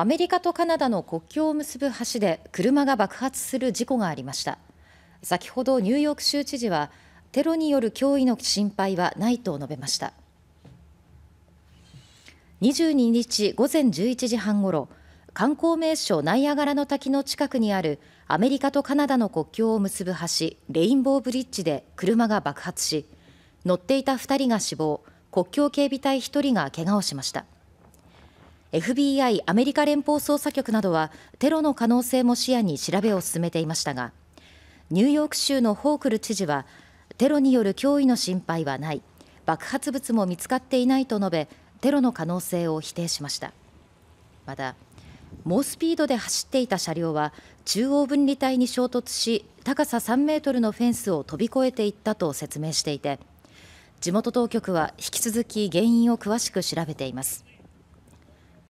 アメリカとカナダの国境を結ぶ橋で車が爆発する事故がありました先ほどニューヨーク州知事はテロによる脅威の心配はないと述べました22日午前11時半ごろ観光名所ナイアガラの滝の近くにあるアメリカとカナダの国境を結ぶ橋レインボーブリッジで車が爆発し乗っていた2人が死亡国境警備隊1人が怪我をしました。FBI アメリカ連邦捜査局などはテロの可能性も視野に調べを進めていましたがニューヨーク州のホークル知事はテロによる脅威の心配はない爆発物も見つかっていないと述べテロの可能性を否定しましたまた猛スピードで走っていた車両は中央分離帯に衝突し高さ3メートルのフェンスを飛び越えていったと説明していて地元当局は引き続き原因を詳しく調べています。